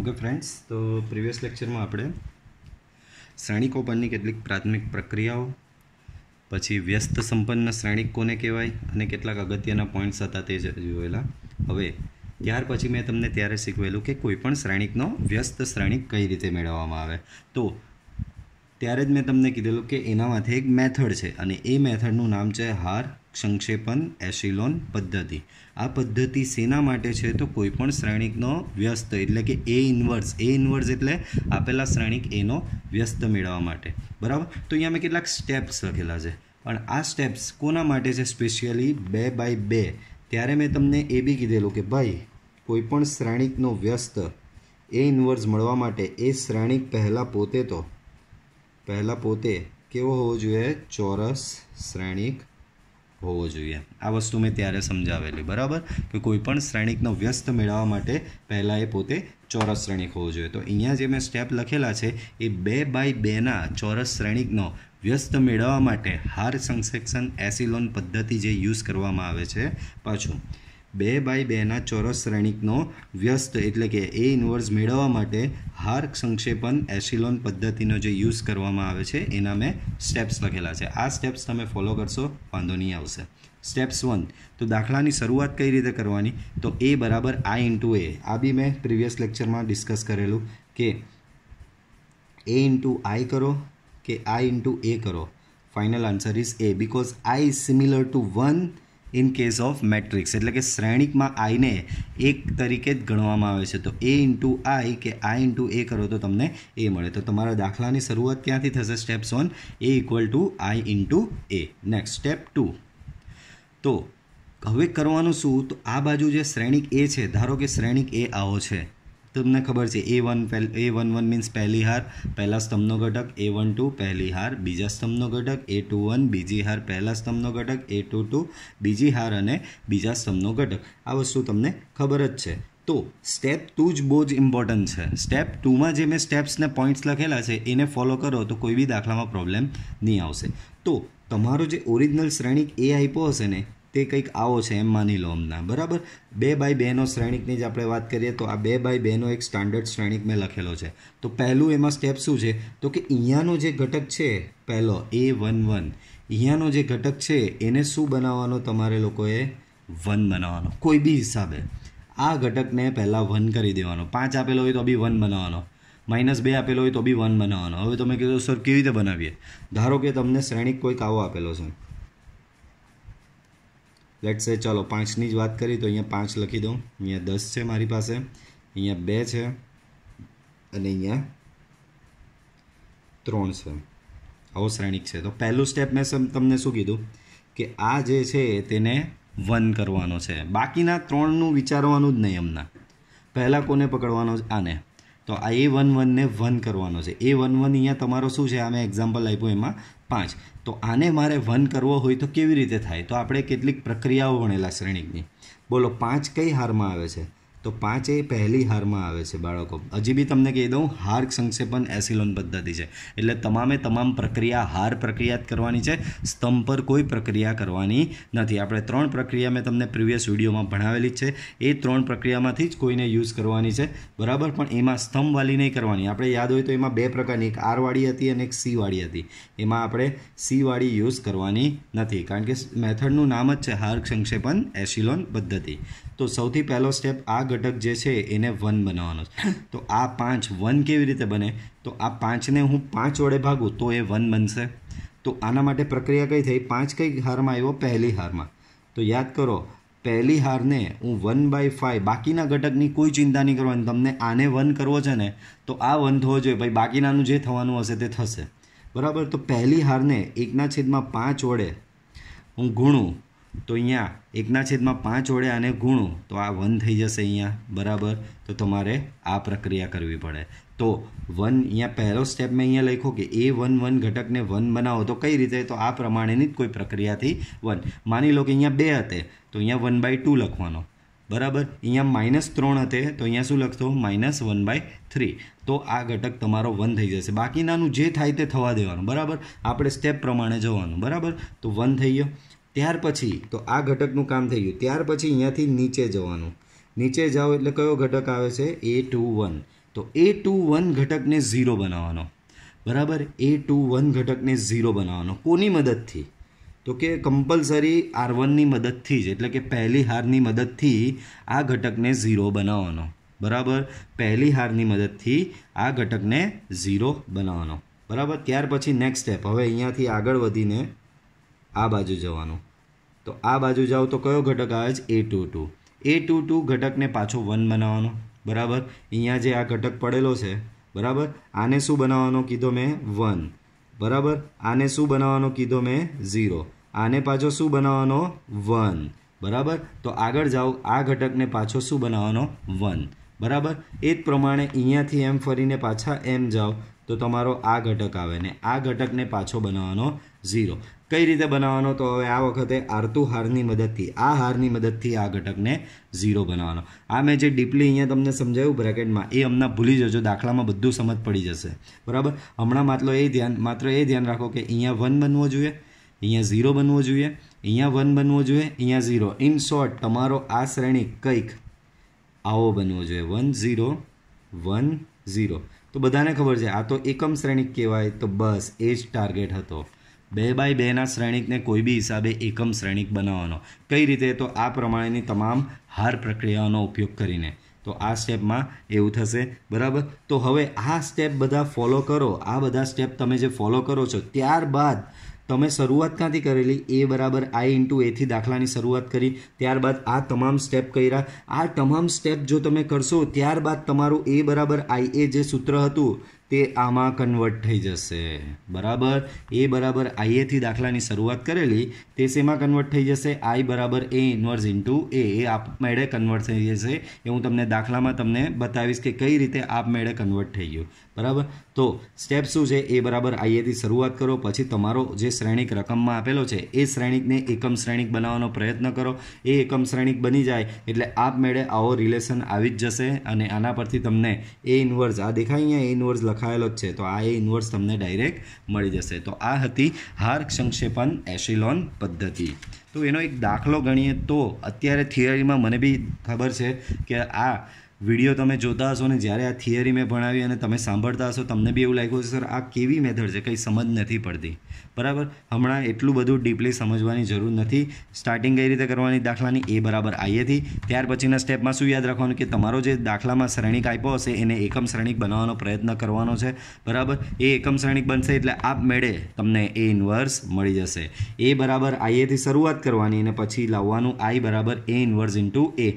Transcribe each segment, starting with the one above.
okay friends તો previous લેક્ચરમાં આપણે શ્રેણિકો પરની કેટલીક પ્રાથમિક પ્રક્રિયાઓ પછી વ્યસ્ત સંપન્ન શ્રેણિક કોને કહેવાય અને કેટલાક અગત્યના પોઈન્ટ્સ હતા તે જોયેલા હવે ત્યાર પછી મેં તમને ત્યારે શીખવેલું કે કોઈપણ શ્રેણિકનો વ્યસ્ત શ્રેણિક કઈ રીતે મેળવવામાં આવે તો ત્યારે જ મેં તમને કીધેલું કે એનામાંથી એક મેથડ છે અને એ મેથડનું નામ છે હાર સંક્ષેપણ એસિલોન પદ્ધતિ આ પદ્ધતિ શેના માટે છે તો કોઈપણ શ્રેણિકનો વ્યસ્ત એટલે કે એ ઇન્વર્સ એ ઇન્વર્સ એટલે આપેલા શ્રેણિક એનો વ્યસ્ત મેળવવા માટે બરાબર તો અહીંયા મેં કેટલાક સ્ટેપ્સ લખેલા છે પણ આ સ્ટેપ્સ કોના માટે છે સ્પેશિયલી બે બાય બે ત્યારે મેં તમને એ બી કીધેલું કે ભાઈ કોઈપણ શ્રેણિકનો વ્યસ્ત એ ઇન્વર્સ મળવા માટે એ શ્રેણિક પહેલાં પોતે તો પહેલાં પોતે કેવો હોવો જોઈએ ચોરસ શ્રેણિક હોવો જોઈએ આ વસ્તુ મેં ત્યારે સમજાવેલી બરાબર કે કોઈપણ શ્રેણિકનો વ્યસ્ત મેળવવા માટે પહેલાં એ પોતે ચોરસ શ્રેણિક હોવો જોઈએ તો અહીંયા જે મેં સ્ટેપ લખેલા છે એ બે બાય બેના ચોરસ શ્રેણિકનો વ્યસ્ત મેળવવા માટે હાર સંસેક્શન એસિલોન પદ્ધતિ જે યુઝ કરવામાં આવે છે પાછું બે બાય બેના ચોરસ શ્રેણિકનો વ્યસ્ત એટલે કે એ ઇન્વર્સ મેળવવા માટે હાર સંક્ષેપણ એસિલોન પદ્ધતિનો જે યુઝ કરવામાં આવે છે એના મેં સ્ટેપ્સ લખેલા છે આ સ્ટેપ્સ તમે ફોલો કરશો વાંધો નહીં આવશે સ્ટેપ્સ વન તો દાખલાની શરૂઆત કઈ રીતે કરવાની તો એ બરાબર આ ઇન્ટુ એ આ બી મેં પ્રિવિયસ લેક્ચરમાં ડિસ્કસ કરેલું કે એ ઇન્ટુ આઈ કરો કે આ ઇન્ટુ એ કરો final answer is A because I is similar to one in case of matrix એટલે કે શ્રેણિકમાં આઈને એક તરીકે જ ગણવામાં આવે છે તો એ ઇન્ટુ આઈ કે આઈ ઇન્ટુ એ કરો તો તમને એ મળે તો તમારા દાખલાની શરૂઆત ક્યાંથી થશે steps one A equal to I into A next step two તો હવે કરવાનું શું તો આ બાજુ જે શ્રેણિક એ છે ધારો કે શ્રેણિક એ આવો છે તમને ખબર છે A one A one one means પહેલી હાર પહેલા સ્તંભનો ઘટક એ વન ટુ પહેલી હાર બીજા સ્તંભનો ઘટક એ ટુ વન બીજી હાર પહેલા સ્તંભનો ઘટક એ ટુ ટુ બીજી હાર અને બીજા સ્તંભનો ઘટક આ વસ્તુ તમને ખબર જ છે તો સ્ટેપ ટુ જ બહુ જ ઇમ્પોર્ટન્ટ છે સ્ટેપ ટુમાં જે મેં સ્ટેપ્સને પોઈન્ટ્સ લખેલા છે એને ફોલો કરો તો કોઈ બી દાખલામાં પ્રોબ્લેમ નહીં આવશે તો તમારો જે ઓરિજિનલ શ્રેણિક એ આપ્યો હશે ને તે કંઈક આવો છે એમ માની લો અમના બરાબર બે બાય બેનો શ્રેણિકની જ આપણે વાત કરીએ તો આ બે બાય બેનો એક સ્ટાન્ડર્ડ શ્રેણિક મેં લખેલો છે તો પહેલું એમાં સ્ટેપ શું છે તો કે અહીંયાનો જે ઘટક છે પહેલો એ વન વન અહીંયાનો જે ઘટક છે એને શું બનાવવાનો તમારે લોકોએ વન બનાવવાનો કોઈ બી હિસાબે આ ઘટકને પહેલાં વન કરી દેવાનો પાંચ આપેલો હોય તો બી વન બનાવવાનો માઇનસ બે આપેલો હોય તો બી વન બનાવવાનો હવે તમે કીધું સર કેવી રીતે બનાવીએ ધારો કે તમને શ્રેણિક કોઈક આવો આપેલો છે લેટ સે ચલો પાંચની જ વાત કરી તો અહીંયા પાંચ લખી દઉં અહીંયા દસ છે મારી પાસે અહીંયા બે છે અને અહીંયા ત્રણ છે આવો શ્રેણિક છે તો પહેલું સ્ટેપ મેં તમને શું કીધું કે આ જે છે તેને વન કરવાનો છે બાકીના ત્રણનું વિચારવાનું જ નહીં હમણાં પહેલાં કોને પકડવાનો આને તો આ એ વન વનને વન કરવાનો છે એ વન વન અહીંયા તમારો શું છે આ એક્ઝામ્પલ આપ્યું એમાં પાંચ તો આને મારે વન કરવો હોય તો કેવી રીતે થાય તો આપણે કેટલીક પ્રક્રિયાઓ ભણેલા શ્રેણીકની બોલો પાંચ કઈ હારમાં આવે છે તો પાંચ એ પહેલી હારમાં આવે છે બાળકો હજી બી તમને કહી દઉં હાર સંક્ષેપણ એસિલોન પદ્ધતિ છે એટલે તમામે તમામ પ્રક્રિયા હાર પ્રક્રિયા જ કરવાની છે સ્તંભ પર કોઈ પ્રક્રિયા કરવાની નથી આપણે ત્રણ પ્રક્રિયા મેં તમને પ્રિવિયસ વિડીયોમાં ભણાવેલી છે એ ત્રણ પ્રક્રિયામાંથી જ કોઈને યુઝ કરવાની છે બરાબર પણ એમાં સ્તંભવાળી નહીં કરવાની આપણે યાદ હોય તો એમાં બે પ્રકારની એક આરવાળી હતી અને એક સીવાળી હતી એમાં આપણે સીવાળી યુઝ કરવાની નથી કારણ કે મેથડનું નામ જ છે હાર સંક્ષેપણ એસિલોન પદ્ધતિ તો સૌથી પહેલો સ્ટેપ આ ઘટક જે છે એને વન બનાવવાનો છે તો આ પાંચ વન કેવી રીતે બને તો આ પાંચને હું પાંચ વડે ભાગું તો એ વન બનશે તો આના માટે પ્રક્રિયા કઈ થઈ પાંચ કઈ હારમાં આવ્યો પહેલી હારમાં તો યાદ કરો પહેલી હારને હું વન બાય ફાઈવ બાકીના ઘટકની કોઈ ચિંતા નહીં કરવાની તમને આને વન કરવો છે ને તો આ વન થવો જોઈએ ભાઈ બાકીનાનું જે થવાનું હશે તે થશે બરાબર તો પહેલી હારને એકના છેદમાં પાંચ વડે હું ગુણું તો અહીંયા એકના છેદમાં પાંચ વડે આને ગુણો તો આ વન થઈ જશે અહીંયા બરાબર તો તમારે આ પ્રક્રિયા કરવી પડે તો વન અહીંયા પહેલો સ્ટેપ મેં અહીંયા લખ્યો કે એ વન વન ઘટકને વન બનાવો તો કઈ રીતે તો આ પ્રમાણેની જ કોઈ પ્રક્રિયાથી વન માની લો કે અહીંયા બે હતે તો અહીંયા વન બાય ટુ લખવાનો બરાબર અહીંયા માઇનસ ત્રણ હતે તો અહીંયા શું લખતો માઇનસ વન બાય થ્રી તો આ ઘટક તમારો વન થઈ જશે બાકીનાનું જે થાય તે થવા દેવાનું બરાબર આપણે સ્ટેપ પ્રમાણે જવાનું બરાબર તો વન થઈ ગયો ત્યાર પછી તો આ ઘટકનું કામ થઈ ગયું ત્યાર પછી અહીંયાથી નીચે જવાનું નીચે જાઓ એટલે કયો ઘટક આવે છે એ ટુ વન તો એ ટુ વન ઘટકને ઝીરો બનાવવાનો બરાબર એ ટુ વન ઘટકને ઝીરો બનાવવાનો કોની મદદથી તો કે કમ્પલસરી આર વનની મદદથી જ એટલે કે પહેલી હારની મદદથી આ ઘટકને ઝીરો બનાવવાનો બરાબર પહેલી હારની મદદથી આ ઘટકને ઝીરો બનાવવાનો બરાબર ત્યાર પછી નેક્સ્ટ સ્ટેપ હવે અહીંયાથી આગળ વધીને આ બાજુ જવાનું તો આ બાજુ જાઓ તો કયો ઘટક આવે છે એ ટુ ટુ ટુ ઘટકને પાછો વન બનાવવાનો બરાબર અહીંયા જે આ ઘટક પડેલો છે બરાબર આને શું બનાવવાનો કીધો મેં વન બરાબર આને શું બનાવવાનો કીધો મેં ઝીરો આને પાછો શું બનાવવાનો વન બરાબર તો આગળ જાઓ આ ઘટકને પાછો શું બનાવવાનો વન બરાબર એ જ પ્રમાણે અહીંયાથી એમ ફરીને પાછા એમ જાઓ તો તમારો આ ઘટક આવે ને આ ઘટકને પાછો બનાવવાનો ઝીરો કઈ રીતે બનાવવાનો તો હવે આ વખતે આરતુ હારની મદદથી આ હારની મદદથી આ ઘટકને ઝીરો બનાવવાનો આ મેં જે ડીપલી અહીંયા તમને સમજાયું બ્રેકેટમાં એ હમણાં ભૂલી જજો દાખલામાં બધું સમજ પડી જશે બરાબર હમણાં માત્ર એ ધ્યાન માત્ર એ ધ્યાન રાખો કે અહીંયા વન બનવો જોઈએ અહીંયા ઝીરો બનવો જોઈએ અહીંયા વન બનવો જોઈએ અહીંયા ઝીરો ઇન શોર્ટ તમારો આ શ્રેણી કંઈક આવો બનવો જોઈએ વન ઝીરો વન ઝીરો તો બધાને ખબર છે આ તો એકમ શ્રેણિક કહેવાય તો બસ એ જ ટાર્ગેટ હતો બે બાય બેના શ્રેણિકને કોઈ બી હિસાબે એકમ શ્રેણિક બનાવવાનો કઈ રીતે તો આ પ્રમાણેની તમામ હાર પ્રક્રિયાઓનો ઉપયોગ કરીને તો આ સ્ટેપમાં એવું થશે બરાબર તો હવે આ સ્ટેપ બધા ફોલો કરો આ બધા સ્ટેપ તમે જે ફોલો કરો છો ત્યારબાદ તમે શરૂઆત ક્યાંથી કરેલી એ બરાબર આઈ ઇન્ટુ એથી દાખલાની શરૂઆત કરી ત્યારબાદ આ તમામ સ્ટેપ કર્યા આ તમામ સ્ટેપ જો તમે કરશો ત્યારબાદ તમારું એ બરાબર આઈ એ જે સૂત્ર હતું તે આમાં કન્વર્ટ થઈ જશે બરાબર એ બરાબર આઈએથી દાખલાની શરૂઆત કરેલી તે શેમાં કન્વર્ટ થઈ જશે આઈ બરાબર એ ઇન્વર્સ ઇન્ટુ એ એ આપમેળે કન્વર્ટ થઈ જશે એ હું તમને દાખલામાં તમને બતાવીશ કે કઈ રીતે આપમેળે કન્વર્ટ થઈ ગયું બરાબર તો સ્ટેપ શું છે એ બરાબર આઈએથી શરૂઆત કરો પછી તમારો જે શ્રેણીક રકમમાં આપેલો છે એ શ્રેણીકને એકમ શ્રેણીક બનાવવાનો પ્રયત્ન કરો એ એકમ શ્રેણીક બની જાય એટલે આપમેળે આવો રિલેશન આવી જ જશે અને આના પરથી તમને એ ઇન્વર્સ આ દેખાય અહીંયા એ ઇન્વર્સ લખાયેલો જ છે તો આ એ ઇન્વર્સ તમને ડાયરેક્ટ મળી જશે તો આ હતી હાર્ક સંક્ષેપણ એશિલોન પદ્ધતિ તો એનો એક દાખલો ગણીએ તો અત્યારે થિયરીમાં મને બી ખબર છે કે આ વિડીયો તમે જોતા હશો ને જ્યારે આ થિયરી મેં ભણાવી અને તમે સાંભળતા હશો તમને બી એવું લાગ્યું હશે સર આ કેવી મેથડ છે કંઈ સમજ નથી પડતી બરાબર હમણાં એટલું બધું ડીપલી સમજવાની જરૂર નથી સ્ટાર્ટિંગ કઈ રીતે કરવાની દાખલાની એ બરાબર આઈએથી ત્યાર પછીના સ્ટેપમાં શું યાદ રાખવાનું કે તમારો જે દાખલામાં શ્રેણિક આપ્યો હશે એને એકમ શ્રેણિક બનાવવાનો પ્રયત્ન કરવાનો છે બરાબર એ એકમ શ્રેણિક બનશે એટલે આપમેળે તમને એ ઇન્વર્સ મળી જશે એ બરાબર આઈએથી શરૂઆત કરવાની અને પછી લાવવાનું આઈ બરાબર એ ઇન્વર્સ ઇન્ટુ એ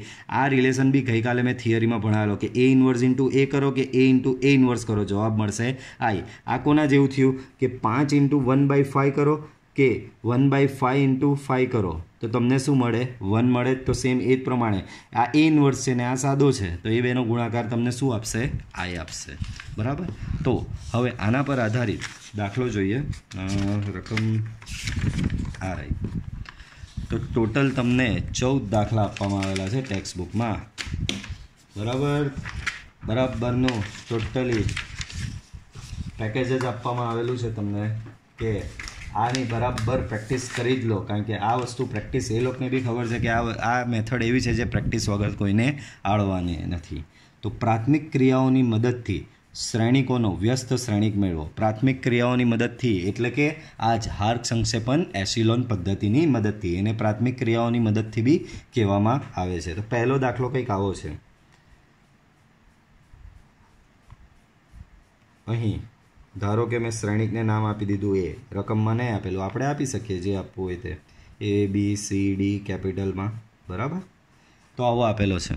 આ રિલેશન બી ગઈકાલે મેં થિયરી હિન્દીમાં ભણાવેલો કે એ ઇન્વર્સ ઇન્ટુ એ કરો કે એ ઇન્ટુ એ ઇન્વર્સ કરો જવાબ મળશે આઈ આ કોના જેવું થયું કે પાંચ ઇન્ટુ વન બાય ફાઇવ કરો કે one by five into five કરો તો તમને શું મળે વન મળે તો સેમ એ જ પ્રમાણે આ એ ઇન્વર્સ છે ને આ સાદો છે તો એ બેનો ગુણાકાર તમને શું આપશે આઈ આપશે બરાબર તો હવે આના પર આધારિત દાખલો જોઈએ રકમ આ રહી તો ટોટલ તમને ચૌદ દાખલા આપવામાં આવેલા છે ટેક્સ્ટ બુકમાં બરાબર બરાબરનું ટોટલી પેકેજ જ આપવામાં આવેલું છે તમને કે આની બરાબર પ્રેક્ટિસ કરી જ લો કારણ કે આ વસ્તુ પ્રેક્ટિસ એ લોકોને બી ખબર છે કે આ આ મેથડ એવી છે જે પ્રેક્ટિસ વગર કોઈને આળવાની નથી તો પ્રાથમિક ક્રિયાઓની મદદથી શ્રેણિકોનો વ્યસ્ત શ્રેણિક મેળવો પ્રાથમિક ક્રિયાઓની મદદથી એટલે કે આ જ હાર્ક સંક્ષેપણ એસિલોન પદ્ધતિની મદદથી એને પ્રાથમિક ક્રિયાઓની મદદથી બી કહેવામાં આવે છે તો પહેલો દાખલો કંઈક આવો છે અહીં ધારો કે મેં શ્રેણિકને નામ આપી દીધું એ રકમ મને આપેલું આપણે આપી શકીએ જે આપવું હોય તે એ બી સી ડી કેપિટલમાં બરાબર તો આવો આપેલો છે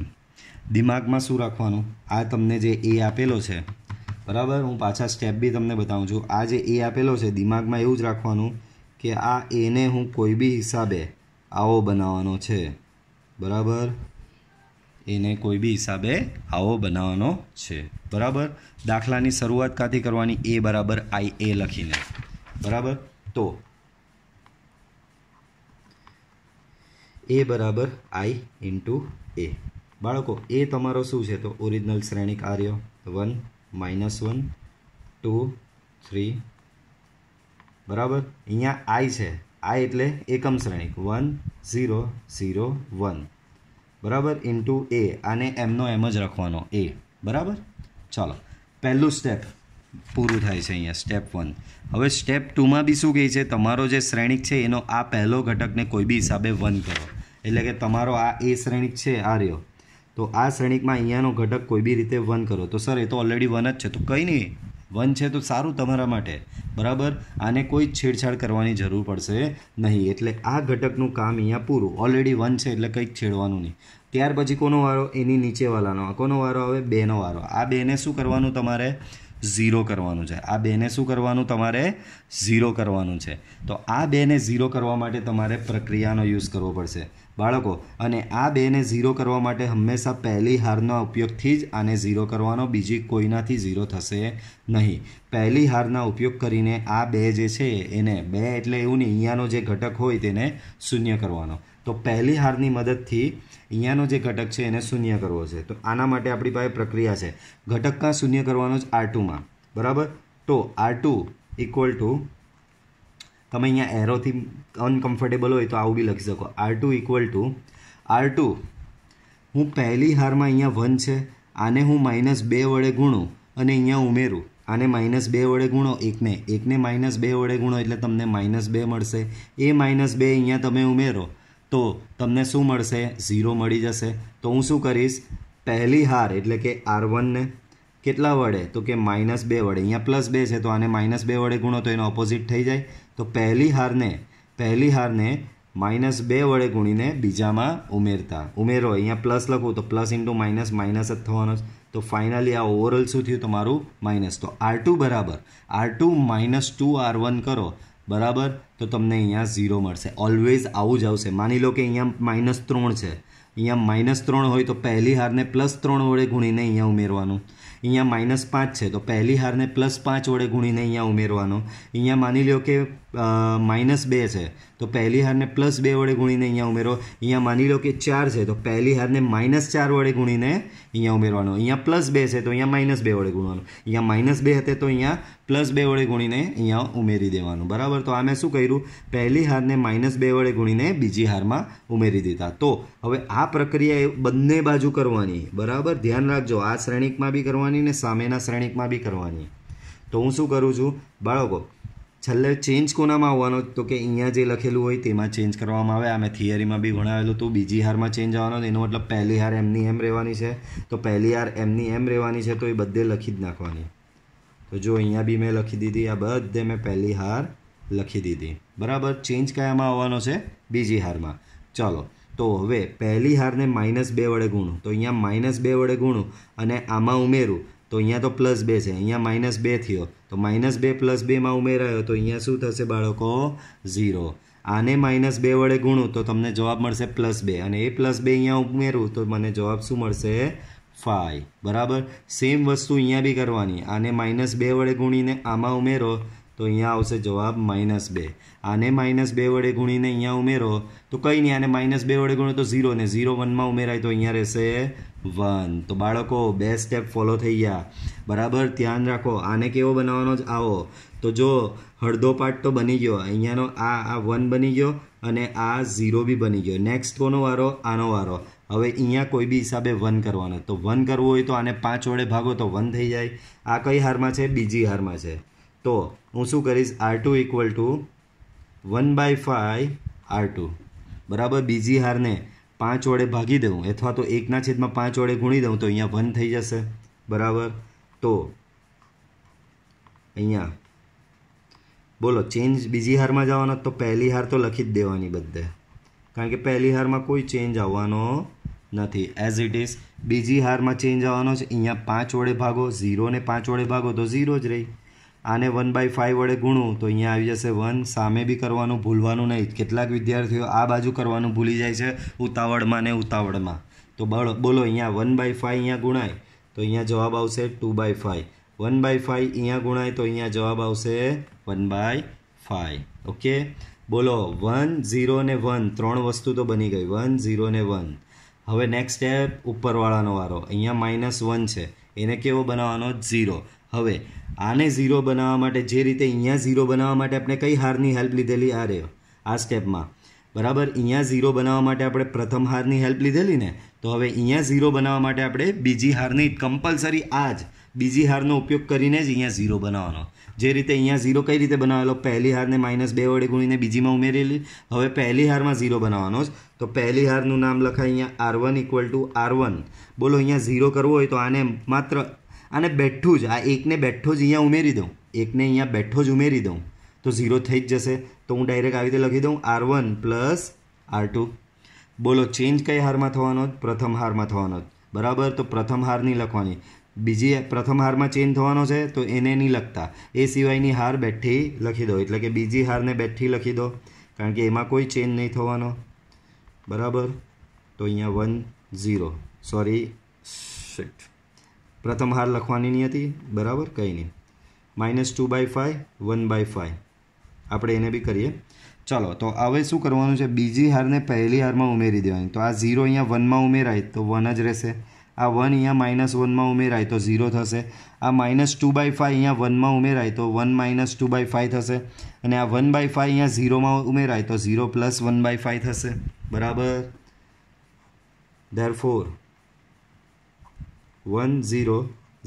દિમાગમાં શું રાખવાનું આ તમને જે એ આપેલો છે બરાબર હું પાછા સ્ટેપ બી તમને બતાવું છું આ જે એ આપેલો છે દિમાગમાં એવું જ રાખવાનું કે આ એને હું કોઈ બી હિસાબે આવો બનાવવાનો છે બરાબર એને કોઈ બી હિસાબે આવો બનાવવાનો છે બરાબર દાખલાની શરૂઆત કાંથી કરવાની એ બરાબર આઈ એ લખીને બરાબર તો એ બરાબર આઈ ઇન્ટુ એ બાળકો એ તમારો શું છે તો ઓરિજિનલ શ્રેણીક આર્ય one minus one two three બરાબર અહીંયા આઈ છે આઈ એટલે એકમ શ્રેણીક વન ઝીરો ઝીરો વન બરાબર ઇન્ટુ એ આને એમનો એમ જ રાખવાનો એ બરાબર ચાલો પહેલું સ્ટેપ પૂરું થાય છે અહીંયા સ્ટેપ વન હવે સ્ટેપ ટુમાં બી શું કહે છે તમારો જે શ્રેણિક છે એનો આ પહેલો ઘટકને કોઈ બી હિસાબે વન કરો એટલે કે તમારો આ એ શ્રેણિક છે આ રહ્યો તો આ શ્રેણિકમાં અહીંયાનો ઘટક કોઈ બી રીતે વન કરો તો સર એ તો ઓલરેડી વન જ છે તો કંઈ નહીં વન છે તો સારું તમારા માટે બરાબર આને કોઈ છેડછાડ કરવાની જરૂર પડશે નહીં એટલે આ ઘટકનું કામ અહીંયા પૂરું ઓલરેડી વન છે એટલે કંઈક છેડવાનું નહીં ત્યાર પછી કોનો વારો એની નીચેવાળાનો કોનો વારો આવે બેનો વારો આ બેને શું કરવાનું તમારે ઝીરો કરવાનું છે આ બેને શું કરવાનું તમારે ઝીરો કરવાનું છે તો આ બેને ઝીરો કરવા માટે તમારે પ્રક્રિયાનો યુઝ કરવો પડશે બાળકો અને આ બેને ઝીરો કરવા માટે હંમેશા પહેલી હારના ઉપયોગથી જ આને ઝીરો કરવાનો બીજી કોઈનાથી ઝીરો થશે નહીં પહેલી હારના ઉપયોગ કરીને આ બે જે છે એને બે એટલે એવું નહીં અહીંયાનો જે ઘટક હોય તેને શૂન્ય કરવાનો તો પહેલી હારની મદદથી અહીંયાનો જે ઘટક છે એને શૂન્ય કરવો છે તો આના માટે આપણી પાસે પ્રક્રિયા છે ઘટક કાં શૂન્ય કરવાનો જ આર ટુમાં બરાબર તો આર ટુ ઇક્વલ ટુ તમે અહીંયા એરોથી અનકમ્ફર્ટેબલ હોય તો આવું બી લખી શકો R two equal to R two હું પહેલી હારમાં અહીંયા વન છે આને હું માઇનસ બે વડે ગુણું અને અહીંયા ઉમેરું આને માઇનસ બે વડે ગુણો એકને એકને માઇનસ બે વડે ગુણો એટલે તમને માઇનસ બે મળશે એ માઇનસ બે અહીંયા તમે ઉમેરો તો તમને શું મળશે ઝીરો મળી જશે તો હું શું કરીશ પહેલી હાર એટલે કે આર વનને કેટલા વડે તો કે માઇનસ બે વડે અહીંયા પ્લસ બે છે તો આને માઇનસ બે વડે ગુણો તો એનો ઓપોઝિટ થઈ જાય તો પહેલી હારને પહેલી હારને માઇનસ બે વડે ગુણીને બીજામાં ઉમેરતા ઉમેરો અહીંયા પ્લસ લખો તો પ્લસ ઇન્ટુ માઇનસ માઇનસ જ થવાનો તો ફાઇનલી આ ઓવરઓલ શું થયું તમારું માઇનસ તો આર ટુ બરાબર R two minus two R one કરો બરાબર તો તમને અહીંયા ઝીરો મળશે ઓલવેઝ આવું જ આવશે માની લો કે અહીંયા માઇનસ ત્રણ છે અહીંયા માઇનસ ત્રણ હોય તો પહેલી હારને પ્લસ ત્રણ વડે ગુણીને અહીંયા ઉમેરવાનું અહીંયા માઇનસ પાંચ છે તો પહેલી હારને પ્લસ પાંચ વડે ગુણીને અહીંયા ઉમેરવાનો અહીંયા માની લો કે માઇનસ બે છે તો પહેલી હારને પ્લસ બે વડે ગુણીને અહીંયા ઉમેરો અહીંયા માની લો કે ચાર છે તો પહેલી હારને માઇનસ ચાર વડે ગુણીને અહીંયા ઉમેરવાનો અહીંયા પ્લસ બે છે તો અહીંયા માઇનસ બે વડે ગુણવાનું અહીંયા માઇનસ બે હતે તો અહીંયા પ્લસ બે વડે ગુણીને અહીંયા ઉમેરી દેવાનું બરાબર તો આ મેં શું કર્યું પહેલી હારને માઇનસ બે વડે ગુણીને બીજી હારમાં ઉમેરી દીધા તો હવે આ પ્રક્રિયા એ બંને બાજુ કરવાની બરાબર ધ્યાન રાખજો આ શ્રેણિકમાં બી કરવાની ને સામેના શ્રેણિકમાં બી કરવાની તો હું શું કરું છું બાળકો છેલ્લે ચેન્જ કોનામાં આવવાનો તો કે અહીંયા જે લખેલું હોય તેમાં ચેન્જ કરવામાં આવે આ મેં થિયરીમાં બી ભણાવેલું તો બીજી હારમાં ચેન્જ આવવાનો એનો મતલબ પહેલી હાર એમની એમ રહેવાની છે તો પહેલી હાર એમની એમ રહેવાની છે તો એ બધે લખી જ નાખવાની તો જો અહીંયા બી મેં લખી દીધી આ બધે મેં પહેલી હાર લખી દીધી બરાબર ચેન્જ કયામાં આવવાનો છે બીજી હારમાં ચાલો તો હવે પહેલી હારને માઇનસ બે વડે ગુણું તો અહીંયા માઇનસ બે વડે ગુણું અને આમાં ઉમેરું તો અહીંયા તો પ્લસ બે છે અહીંયા માઇનસ બે થયો તો માઇનસ બે પ્લસ બેમાં ઉમેરાયો તો અહીંયા શું થશે બાળકો ઝીરો આને માઇનસ બે વડે ગુણું તો તમને જવાબ મળશે પ્લસ બે અને એ પ્લસ બે અહીંયા ઉમેરું તો મને જવાબ શું મળશે ફાઈવ બરાબર સેમ વસ્તુ અહીંયા બી કરવાની આને માઇનસ બે વડે ગુણીને આમાં ઉમેરો તો અહીંયા આવશે જવાબ માઇનસ બે આને માઇનસ બે વડે ગુણીને અહીંયા ઉમેરો તો કંઈ નહીં આને માઇનસ બે વડે ગુણો તો ઝીરો ને ઝીરો વનમાં ઉમેરાય તો અહીંયા રહેશે વન તો બાળકો બે સ્ટેપ ફોલો થઈ ગયા બરાબર ધ્યાન રાખો આને કેવો બનાવવાનો જ આવો તો જો હળદો પાટ તો બની ગયો અહીંયાનો આ આ વન બની ગયો અને આ ઝીરો બી બની ગયો નેક્સ્ટ કોનો વારો આનો વારો હવે અહીંયા કોઈ બી હિસાબે વન કરવાનો તો વન કરવું હોય તો આને પાંચ વડે ભાગો તો વન થઈ જાય આ કઈ હારમાં છે બીજી હારમાં છે तो हम શું કરી r2 = 1/5 r2 बराबर बीजी हर ने 5 વડે ભાગી દઉં અથવા તો 1/5 વડે ગુણી દઉં તો અહીંયા 1 થઈ જશે બરાબર તો અહીંયા બોલો ચેન્જ બીજી હાર માં જવાનો તો પહેલી હાર તો લખી જ દેવાની બધે કારણ કે પહેલી હાર માં કોઈ ચેન્જ આવવાનો નથી એઝ ઇટ ઇસ બીજી હાર માં ચેન્જ આવવાનો છે અહીંયા 5 વડે ભાગો 0 ને 5 વડે ભાગો તો 0 જ રહી આને વન બાય ફાઇવ વડે ગુણું તો અહીંયા આવી જશે વન સામે બી કરવાનું ભૂલવાનું નહીં કેટલાક વિદ્યાર્થીઓ આ બાજુ કરવાનું ભૂલી જાય છે ઉતાવળમાં ને ઉતાવળમાં તો બોલો અહીંયા વન બાય ફાઇવ અહીંયા ગુણાય તો અહીંયા જવાબ આવશે two by five one by five અહીંયા ગુણાય તો અહીંયા જવાબ આવશે વન બાય ફાઇવ ઓકે બોલો વન ઝીરો ને વન ત્રણ વસ્તુ તો બની ગઈ વન ઝીરો ને વન હવે નેક્સ્ટ સ્ટેપ ઉપરવાળાનો વારો અહીંયા માઇનસ વન છે એને કેવો બનાવવાનો ઝીરો હવે આને ઝીરો બનાવવા માટે જે રીતે અહીંયા ઝીરો બનાવવા માટે આપણે કઈ હારની હેલ્પ લીધેલી આ રહ્યો આ સ્ટેપમાં બરાબર અહીંયા ઝીરો બનાવવા માટે આપણે પ્રથમ હારની હેલ્પ લીધેલી ને તો હવે અહીંયા ઝીરો બનાવવા માટે આપણે બીજી હારની કમ્પલસરી આ જ બીજી હારનો ઉપયોગ કરીને જ અહીંયા ઝીરો બનાવવાનો જે રીતે અહીંયા ઝીરો કઈ રીતે બનાવેલો પહેલી હારને માઇનસ બે વડે ગુણીને બીજીમાં ઉમેરેલી હવે પહેલી હારમાં ઝીરો બનાવવાનો જ તો પહેલી હારનું નામ લખાય અહીંયા R one equal to R one બોલો અહીંયા ઝીરો કરવો હોય તો આને માત્ર અને બેઠું જ આ એકને બેઠો જ અહીંયા ઉમેરી દઉં એકને અહીંયા બેઠો જ ઉમેરી દઉં તો ઝીરો થઈ જ જશે તો હું ડાયરેક્ટ આવી રીતે લખી દઉં R one plus R two બોલો ચેન્જ કઈ હારમાં થવાનો પ્રથમ હારમાં થવાનો બરાબર તો પ્રથમ હાર નહીં લખવાની બીજી પ્રથમ હારમાં ચેન્જ થવાનો છે તો એને નહીં લખતા એ સિવાયની હાર બેઠી લખી દો એટલે કે બીજી હારને બેઠી લખી દો કારણ કે એમાં કોઈ ચેન્જ નહીં થવાનો બરાબર તો અહીંયા વન ઝીરો સોરી શેટ પ્રથમ હાર લખવાની નહીં હતી બરાબર કંઈ નહીં minus two by five one by five આપણે એને બી કરીએ ચાલો તો હવે શું કરવાનું છે બીજી હારને પહેલી હારમાં ઉમેરી દેવાની તો આ ઝીરો અહીંયા વનમાં ઉમેરાય તો વન જ રહેશે આ વન અહીંયા માઇનસ વનમાં ઉમેરાય તો ઝીરો થશે આ માઇનસ ટુ બાય ફાઇવ અહીંયા વનમાં ઉમેરાય તો one minus two by five થશે અને આ વન બાય ફાઇવ અહીંયા ઝીરોમાં ઉમેરાય તો zero plus one by five થશે બરાબર therefore one zero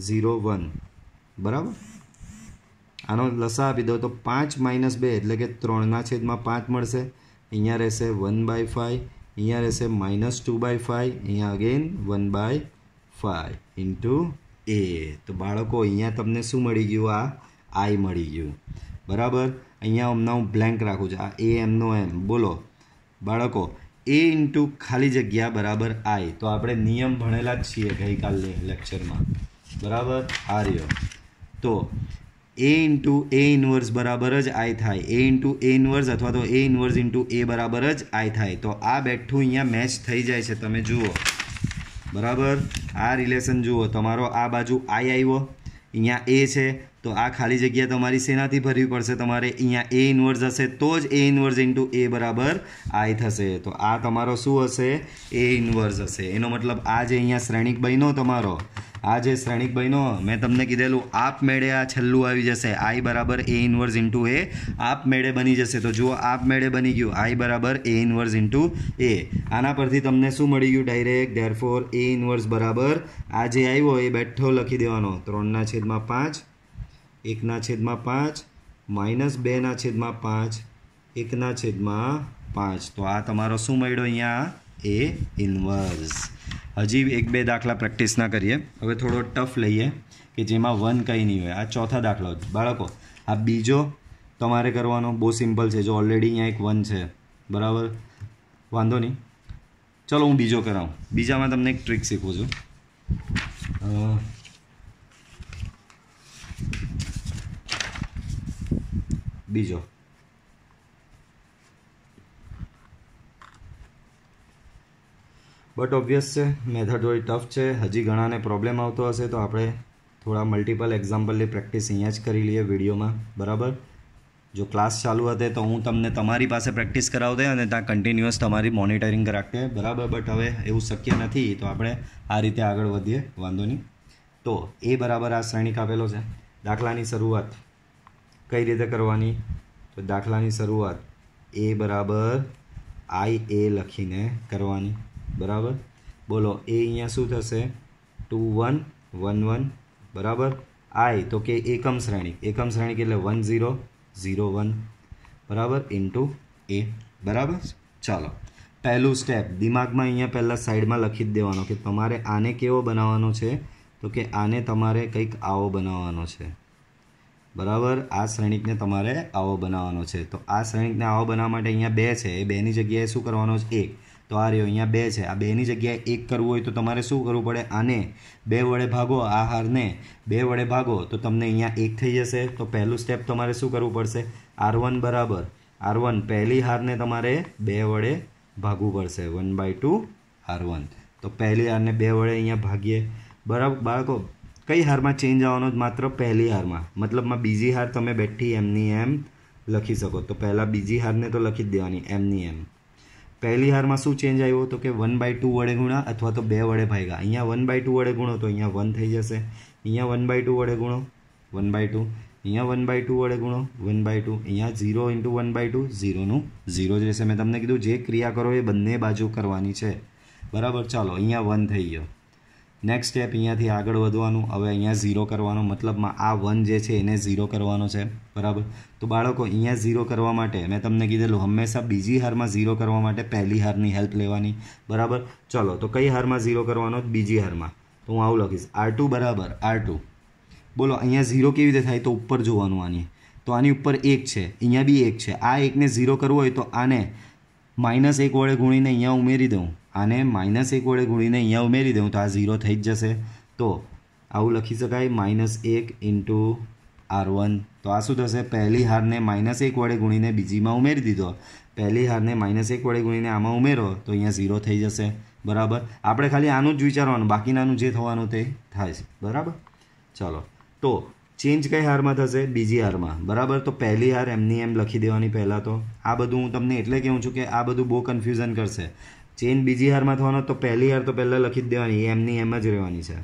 zero one બરાબર આનો લસા આપી દો તો પાંચ માઇનસ બે એટલે કે ત્રણના છેદમાં પાંચ મળશે અહીંયા રહેશે વન બાય ફાઈવ અહીંયા રહેશે માઇનસ ટુ બાય ફાઈવ અહીંયા again one by five into A તો બાળકો અહીંયા તમને શું મળી ગયું આ આઈ મળી ગયું બરાબર અહીંયા હમણાં હું બ્લેન્ક રાખું છું આ એ એમનો એમ બોલો બાળકો એ ઇન્ટુ ખાલી જગ્યા બરાબર આઈ તો આપણે નિયમ ભણેલા જ છીએ ગઈકાલની લેક્ચરમાં બરાબર આર્યો તો એ ઇન્ટુ એ ઇન્વર્સ બરાબર જ આઈ થાય એ ઇન્ટુ એ ઇન્વર્સ અથવા તો એ ઇન્વર્સ ઇન્ટુ એ બરાબર જ આઈ થાય તો આ બેઠું અહીંયા મેચ થઈ જાય છે તમે જુઓ બરાબર આ રિલેશન જુઓ તમારો આ બાજુ આઈ આવ્યો અહીંયા એ છે તો આ ખાલી જગ્યા તમારી સેનાથી ભરવી પડશે તમારે અહીંયા એ ઇન્વર્સ હશે તો જ એ ઇન્વર્સ ઇન્ટુ એ બરાબર આઈ થશે તો આ તમારો શું હશે એ ઇન્વર્સ હશે એનો મતલબ આ જે અહીંયા શ્રેણિક બહેનો તમારો આ જે શ્રેણિક બહેનો મેં તમને કીધેલું આપ મેળે આ છેલ્લું આવી જશે આઈ બરાબર એ ઇન્વર્સ ઇન્ટુ એ આપ મેળે બની જશે તો જુઓ આપમેળે બની ગયું આઈ બરાબર એ ઇન્વર્સ ઇન્ટુ એ આના પરથી તમને શું મળી ગયું ડાયરેક્ટ ફોર એ ઇન્વર્સ બરાબર આ જે આવ્યો એ બેઠો લખી દેવાનો ત્રણના છેદમાં પાંચ એકના છેદમાં પાંચ માઇનસ બેના છેદમાં પાંચ એકના છેદમાં પાંચ તો આ તમારો શું મળ્યો અહીંયા એ ઇન્વર્સ હજી એક બે દાખલા પ્રેક્ટિસના કરીએ હવે થોડો ટફ લઈએ કે જેમાં વન કંઈ નહીં હોય આ ચોથા દાખલો બાળકો આ બીજો તમારે કરવાનો બહુ સિમ્પલ છે જો ઓલરેડી અહીંયા એક વન છે બરાબર વાંધો નહીં ચલો હું બીજો કરાવું બીજામાં તમને એક ટ્રીક શીખું છું બીજો બટ ઓબ્વિયસ છે મેથડ થોડી ટફ છે હજી ઘણાને પ્રોબ્લેમ આવતો હશે તો આપણે થોડા મલ્ટિપલ એક્ઝામ્પલની પ્રેક્ટિસ અહીંયા જ કરી લઈએ વિડીયોમાં બરાબર જો ક્લાસ ચાલુ હતે તો હું તમને તમારી પાસે પ્રેક્ટિસ કરાવતે અને ત્યાં કન્ટિન્યુઅસ તમારી મોનિટરિંગ રાખતે બરાબર બટ હવે એવું શક્ય નથી તો આપણે આ રીતે આગળ વધીએ વાંધો નહીં તો એ બરાબર આ શ્રેણી આપેલો છે દાખલાની શરૂઆત કઈ રીતે કરવાની તો દાખલાની શરૂઆત એ બરાબર આઈ એ લખીને કરવાની બરાબર બોલો એ અહીંયા શું થશે ટુ વન વન વન બરાબર આઈ તો કે એકમ શ્રેણી એકમ શ્રેણી એટલે વન ઝીરો ઝીરો વન બરાબર ઇન્ટુ એ બરાબર ચાલો પહેલું સ્ટેપ દિમાગમાં અહીંયા પહેલાં સાઈડમાં લખી જ દેવાનો કે તમારે આને કેવો બનાવવાનો છે તો કે આને તમારે કંઈક આવો બનાવવાનો છે બરાબર આ શ્રેણિકને તમારે આવો બનાવવાનો છે તો આ શ્રેણિકને આવો બનાવવા માટે અહીંયા બે છે એ બેની જગ્યાએ શું કરવાનો છે એક તો આ રહ્યો અહીંયા બે છે આ બેની જગ્યાએ એક કરવું હોય તો તમારે શું કરવું પડે આને બે વડે ભાગો આ હારને બે વડે ભાગો તો તમને અહીંયા એક થઈ જશે તો પહેલું સ્ટેપ તમારે શું કરવું પડશે આર વન બરાબર આર વન પહેલી હારને તમારે બે વડે ભાગવું પડશે one by two R one તો પહેલી હારને બે વડે અહીંયા ભાગીએ બરાબર બાળકો કઈ હારમાં ચેન્જ આવવાનો જ માત્ર પહેલી હારમાં મતલબમાં બીજી હાર તમે બેઠી એમની એમ લખી શકો તો પહેલાં બીજી હારને તો લખી જ દેવાની એમની એમ પહેલી હારમાં શું ચેન્જ આવ્યો તો કે વન બાય ટુ વડે ગુણા અથવા તો બે વડે ભાગ્યા અહીંયા વન બાય ટુ વડે ગુણો તો અહીંયા વન થઈ જશે અહીંયા વન બાય ટુ વડે ગુણો વન બાય ટુ અહીંયા વન બાય ટુ વડે ગુણો વન બાય ટુ અહીંયા zero into one by two ઝીરોનું ઝીરો જ રહેશે મેં તમને કીધું જે ક્રિયા કરો એ બંને બાજુ કરવાની છે બરાબર ચાલો અહીંયા વન થઈ ગયો નેક્સ્ટ સ્ટેપ અહીંયાથી આગળ વધવાનું હવે અહીંયા ઝીરો કરવાનો મતલબમાં આ વન જે છે એને ઝીરો કરવાનો છે બરાબર તો બાળકો અહીંયા ઝીરો કરવા માટે મેં તમને કીધેલું હંમેશા બીજી હારમાં ઝીરો કરવા માટે પહેલી હારની હેલ્પ લેવાની બરાબર ચલો તો કઈ હારમાં ઝીરો કરવાનો બીજી હારમાં તો હું આવું લખીશ આર ટુ બરાબર આર ટુ બોલો અહીંયા ઝીરો કેવી રીતે થાય તો ઉપર જોવાનું આની તો આની ઉપર એક છે અહીંયા બી એક છે આ એકને ઝીરો કરવો હોય તો આને માઇનસ એક વડે ગુણીને અહીંયા ઉમેરી દઉં આને માઇનસ એક વડે ગુણીને અહીંયા ઉમેરી દઉં તો આ ઝીરો થઈ જ જશે તો આવું લખી શકાય માઇનસ એક ઇન્ટુ આર વન તો આ શું થશે પહેલી હારને માઇનસ એક વડે ગુણીને બીજીમાં ઉમેરી દીધો પહેલી હારને માઇનસ એક વડે ગુણીને આમાં ઉમેરો તો અહીંયા ઝીરો થઈ જશે બરાબર આપણે ખાલી આનું જ વિચારવાનું બાકીનાનું જે થવાનું તે થાય છે બરાબર ચલો તો ચેન્જ કઈ હારમાં થશે બીજી હારમાં બરાબર તો પહેલી હાર એમની એમ લખી દેવાની પહેલાં તો આ બધું હું તમને એટલે કહું છું કે આ બધું બહુ કન્ફ્યુઝન કરશે ચેઇન બીજી હારમાં થવાનો તો પહેલી હાર તો પહેલાં લખી જ દેવાની એમની એમ જ રહેવાની છે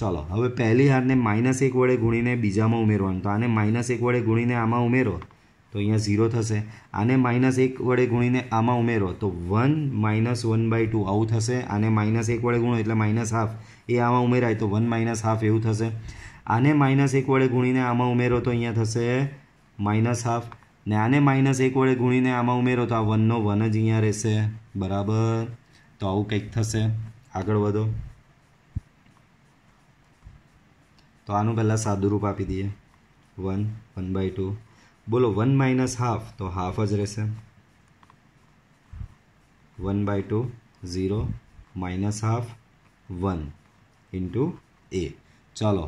ચલો હવે પહેલી હારને માઇનસ એક વડે ગુણીને બીજામાં ઉમેરવાનું તો આને માઇનસ એક વડે ગુણીને આમાં ઉમેરો તો અહીંયા ઝીરો થશે આને માઇનસ એક વડે ગુણીને આમાં ઉમેરો તો one minus one by two આવું થશે આને માઇનસ એક વડે ગુણો એટલે માઇનસ હાફ એ આમાં ઉમેરાય તો વન માઇનસ હાફ એવું થશે આને માઇનસ એક વડે ગુણીને આમાં ઉમેરો તો અહીંયા થશે માઇનસ હાફ ને આને માઇનસ એક વડે ગુણીને આમાં ઉમેરો તો આ વનનો વન જ અહીંયા રહેશે બરાબર તો આવું કંઈક થશે આગળ વધો તો આનું પહેલાં સાદુરૂપ આપી દઈએ વન વન બાય ટુ બોલો વન માઇનસ હાફ તો હાફ જ રહેશે one by two zero minus half one into A ચાલો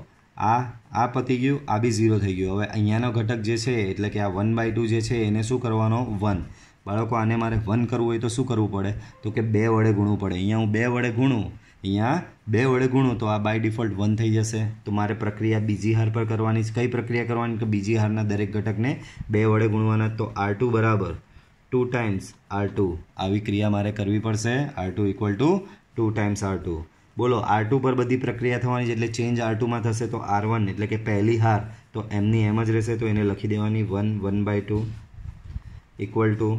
આ આ પતી ગયું આ બી ઝીરો થઈ ગયું હવે અહીંયાનો ઘટક જે છે એટલે કે આ વન બાય ટુ જે છે એને શું કરવાનો વન બાળકો આને મારે વન કરવું હોય તો શું કરવું પડે તો કે બે વડે ગુણવું પડે અહીંયા હું બે વડે ગુણું અહીંયા બે વડે ગુણું તો આ બાય ડિફોલ્ટ વન થઈ જશે તો મારે પ્રક્રિયા બીજી હાર પર કરવાની છે કઈ પ્રક્રિયા કરવાની કે બીજી હારના દરેક ઘટકને બે વડે ગુણવાના તો આર ટુ બરાબર ટુ ટાઈમ્સ આર ટુ આવી ક્રિયા મારે કરવી પડશે R two equal to two times R two બોલો આર ટુ પર બધી પ્રક્રિયા થવાની છે એટલે ચેન્જ આર ટુમાં થશે તો આર વન એટલે કે પહેલી હાર તો એમની એમ જ રહેશે તો એને લખી દેવાની one one by two equal to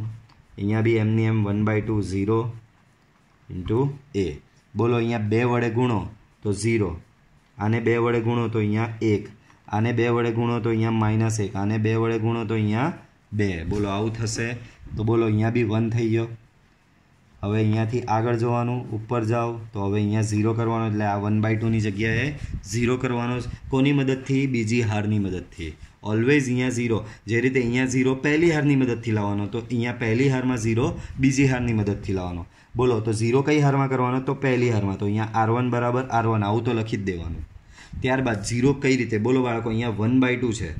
અહીંયા બી એમની એમ one by two zero into A બોલો અહીંયા બે વડે ગુણો તો ઝીરો આને બે વડે ગુણો તો અહીંયા એક આને બે વડે ગુણો તો અહીંયા માઇનસ એક આને બે વડે ગુણો તો અહીંયા બે બોલો આવું થશે તો બોલો અહીંયા બી વન થઈ ગયો હવે અહીંયાથી આગળ જવાનું ઉપર જાઓ તો હવે અહીંયા ઝીરો કરવાનો એટલે આ વન બાય ટુની જગ્યાએ ઝીરો કરવાનો કોની મદદથી બીજી હારની મદદથી ઓલવેઝ અહીંયા ઝીરો જે રીતે અહીંયા ઝીરો પહેલી હારની મદદથી લાવવાનો તો અહીંયા પહેલી હારમાં ઝીરો બીજી હારની મદદથી લાવવાનો બોલો તો ઝીરો કઈ હારમાં કરવાનો તો પહેલી હારમાં તો અહીંયા આર વન બરાબર આર વન આવું તો લખી જ દેવાનું ત્યારબાદ ઝીરો કઈ રીતે બોલો બાળકો અહીંયા વન બાય ટુ છે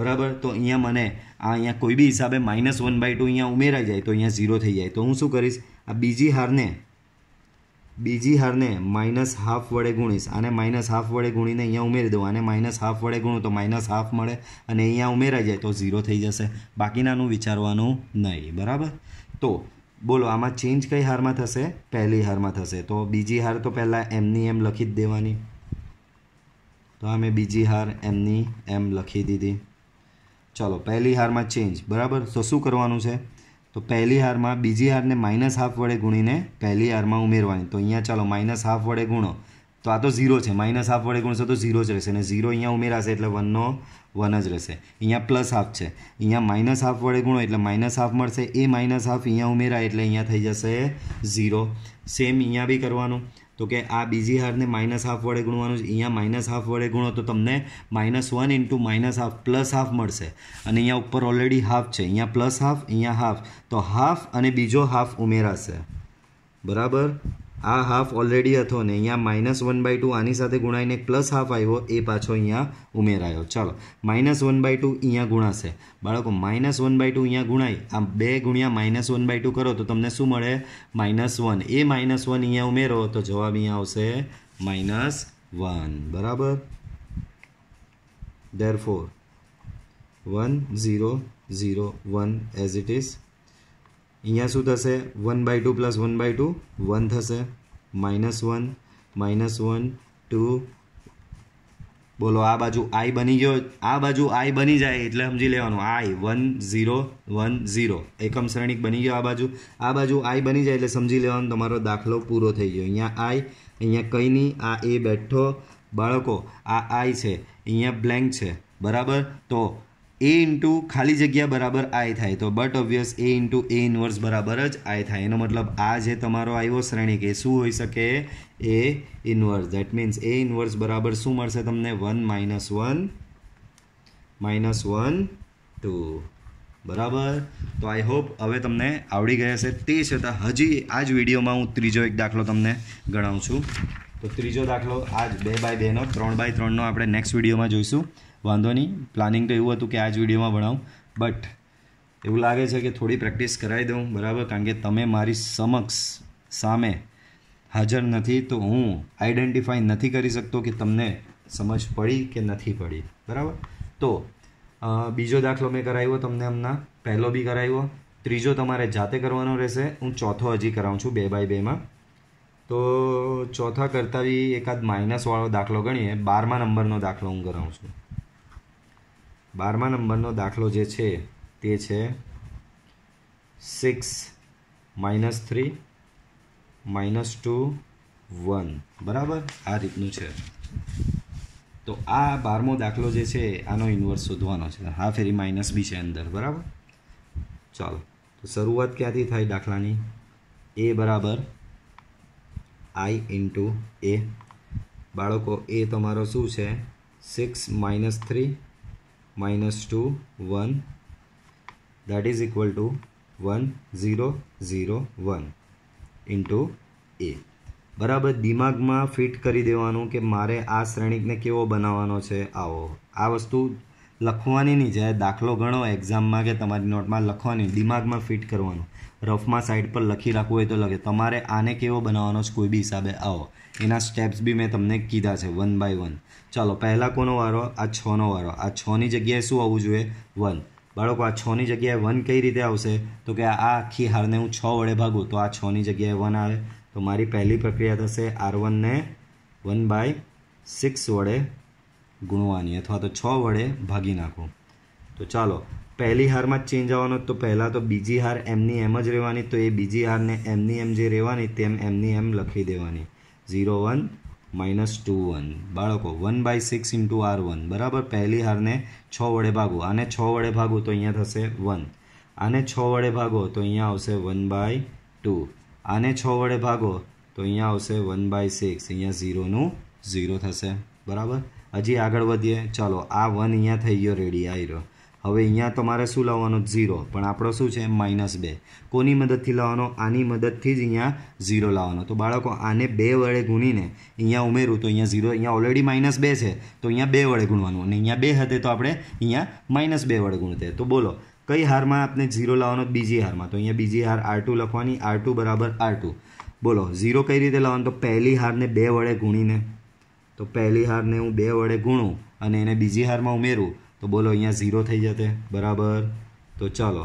બરાબર તો અહીંયા મને આ અહીંયા કોઈ બી હિસાબે માઇનસ વન બાય ટુ અહીંયા ઉમેરાઈ જાય તો અહીંયા ઝીરો થઈ જાય તો હું શું કરીશ આ બીજી હારને બીજી હારને માઇનસ હાફ વડે ગુણીશ આને માઇનસ હાફ વડે ગુણીને અહીંયા ઉમેરી દઉં આને માઇનસ હાફ વડે ગુણું તો માઇનસ હાફ મળે અને અહીંયા ઉમેરાઈ જાય તો ઝીરો થઈ જશે બાકીનાનું વિચારવાનું નહીં બરાબર તો બોલો આમાં ચેન્જ કઈ હારમાં થશે પહેલી હારમાં થશે તો બીજી હાર તો પહેલાં એમની એમ લખી જ દેવાની તો આ મેં બીજી હાર એમની એમ લખી દીધી ચલો પહેલી હારમાં ચેન્જ બરાબર તો શું કરવાનું છે તો પહેલી હારમાં બીજી હારને માઇનસ હાફ વડે ગુણીને પહેલી હારમાં ઉમેરવાની તો અહીંયા ચાલો માઇનસ હાફ વડે ગુણો તો આ તો ઝીરો છે માઇનસ હાફ વડે ગુણશો તો ઝીરો જ રહેશે અને ઝીરો અહીંયા ઉમેરાશે એટલે વનનો વન જ રહેશે અહીંયા પ્લસ હાફ છે અહીંયા માઇનસ હાફ વડે ગુણો એટલે માઇનસ હાફ મળશે એ માઇનસ હાફ અહીંયા ઉમેરાય એટલે અહીંયા થઈ જશે ઝીરો સેમ અહીંયા બી કરવાનું તો કે આ બીજી હારને માઇનસ હાફ વડે ગુણવાનું છે અહીંયા માઇનસ હાફ વડે ગુણો તો તમને minus one into minus half plus half મળશે અને અહીંયા ઉપર ઓલરેડી હાફ છે અહીંયા પ્લસ હાફ અહીંયા હાફ તો હાફ અને બીજો હાફ ઉમેરાશે બરાબર આ હાફ ઓલરેડી હતો ને અહીંયા માઇનસ વન બાય ટુ આની સાથે ગુણાઈને પ્લસ હાફ આવ્યો એ પાછો અહીંયા ઉમેરાયો ચાલો માઇનસ વન બાય ટુ અહીંયા ગુણાશે બાળકો માઇનસ વન બાય ટુ અહીંયા ગુણાય આ બે ગુણ્યા માઇનસ વન બાય ટુ કરો તો તમને શું મળે માઇનસ વન એ માઇનસ વન અહીંયા ઉમેરો તો જવાબ અહીંયા આવશે માઇનસ વન બરાબર therefore one zero zero one as it is અહીંયા શું થશે one by two plus one by two one થશે minus one minus one two બોલો આ બાજુ આઈ બની ગયો આ બાજુ આઈ બની જાય એટલે સમજી લેવાનું I one zero one zero એકમ શ્રેણિક બની ગયો આ બાજુ આ બાજુ આઈ બની જાય એટલે સમજી લેવાનો તમારો દાખલો પૂરો થઈ ગયો અહીંયા આઈ અહીંયા કંઈ નહીં આ એ બેઠો બાળકો આ આઈ છે અહીંયા બ્લેન્ક છે બરાબર તો એ ઇન્ટુ ખાલી જગ્યા બરાબર આઈ થાય તો but obvious A into A inverse બરાબર જ આય થાય એનો મતલબ આ જે તમારો આવ્યો શ્રેણી કે શું હોઈ શકે A inverse that means A inverse બરાબર શું મળશે તમને one minus one minus one two બરાબર તો આઈ હોપ હવે તમને આવડી ગયા છે તે છતાં હજી આ જ વિડીયોમાં હું ત્રીજો એક દાખલો તમને ગણાવું છું તો ત્રીજો દાખલો આજ બે બાય બેનો ત્રણ બાય ત્રણનો આપણે નેક્સ્ટ વિડીયોમાં જોઈશું વાંધો નહીં પ્લાનિંગ તો એવું હતું કે આ જ વિડીયોમાં ભણાવું બટ એવું લાગે છે કે થોડી પ્રેક્ટિસ કરાવી દઉં બરાબર કારણ કે તમે મારી સમક્ષ સામે હાજર નથી તો હું આઈડેન્ટિફાઈ નથી કરી શકતો કે તમને સમજ પડી કે નથી પડી બરાબર તો બીજો દાખલો મેં કરાવ્યો તમને હમણાં પહેલો બી કરાવ્યો ત્રીજો તમારે જાતે કરવાનો રહેશે હું ચોથો હજી કરાવું છું બે બાય બેમાં તો ચોથા કરતાં બી એકાદ માઇનસવાળો દાખલો ગણીએ બારમા નંબરનો દાખલો હું કરાવું છું બારમા નંબરનો દાખલો જે છે તે છે six minus three minus two one બરાબર આ રીતનું છે તો આ બારમો દાખલો જે છે આનો ઇન્વર્સ શોધવાનો છે હા ફેરી માઇનસ બી છે અંદર બરાબર ચાલો તો શરૂઆત ક્યાંથી થાય દાખલાની એ બરાબર આઈ ઇન્ટુ એ બાળકો એ તમારો શું છે six minus three minus 2 1 that is equal to 1 0 0 1 into a બરાબર દિમાગમાં ફિટ કરી દેવાનું કે મારે આ શ્રેણિકને કેવો બનાવવાનો છે આવો આ વસ્તુ લખવાની નહીં જ્યારે દાખલો ગણો એક્ઝામમાં કે તમારી નોટમાં લખવાની દિમાગમાં ફિટ કરવાનું રફમાં સાઈડ પર લખી રાખવું હોય તો લખે તમારે આને કેવો બનાવવાનો છે કોઈ બી હિસાબે આવો એના સ્ટેપ્સ બી મેં તમને કીધા છે વન બાય વન ચાલો પહેલાં કોનો વારો આ છનો વારો આ છની જગ્યાએ શું આવવું જોઈએ વન બાળકો આ છની જગ્યાએ વન કઈ રીતે આવશે તો કે આ આખી હારને હું છ વડે ભાગું તો આ છની જગ્યાએ વન આવે તો મારી પહેલી પ્રક્રિયા થશે આર વનને વન બાય સિક્સ વડે ગુણવાની અથવા તો છ વડે ભાગી નાખો તો ચાલો પહેલી હારમાં જ ચેન્જ આવવાનો તો પહેલાં તો બીજી હાર એમની એમ જ રહેવાની તો એ બીજી હારને એમની એમ જે રહેવાની તેમ એમની એમ લખી દેવાની zero one minus two one બાળકો one by six into R one બરાબર પહેલી હારને છ વડે ભાગો આને છ વડે ભાગો તો અહીંયા થશે વન આને છ વડે ભાગો તો અહીંયા આવશે વન બાય ટુ આને છ વડે ભાગો તો અહીંયા આવશે વન બાય સિક્સ અહીંયા ઝીરોનું ઝીરો થશે બરાબર હજી આગળ વધીએ ચાલો આ વન અહીંયા થઈ ગયો રેડી આવી રહ્યો હવે અહીંયા તમારે શું લાવવાનો ઝીરો પણ આપણો શું છે માઇનસ બે કોની મદદથી લાવવાનો આની મદદથી જ અહીંયા ઝીરો લાવવાનો તો બાળકો આને બે વડે ગુણીને અહીંયા ઉમેરું તો અહીંયા ઝીરો અહીંયા ઓલરેડી માઇનસ બે છે તો અહીંયા બે વડે ગુણવાનું અને અહીંયા બે હતે તો આપણે અહીંયા માઇનસ બે વડે ગુણતે તો બોલો કઈ હારમાં આપણે ઝીરો લાવવાનો બીજી હારમાં તો અહીંયા બીજી હાર આર ટુ લખવાની આર ટુ બરાબર આર ટુ બોલો ઝીરો કઈ રીતે લાવવાનો તો પહેલી હારને બે વડે ગુણીને તો પહેલી હારને હું બે વડે ગુણું અને એને બીજી હારમાં ઉમેરું તો બોલો અહીંયા ઝીરો થઈ જશે બરાબર તો ચાલો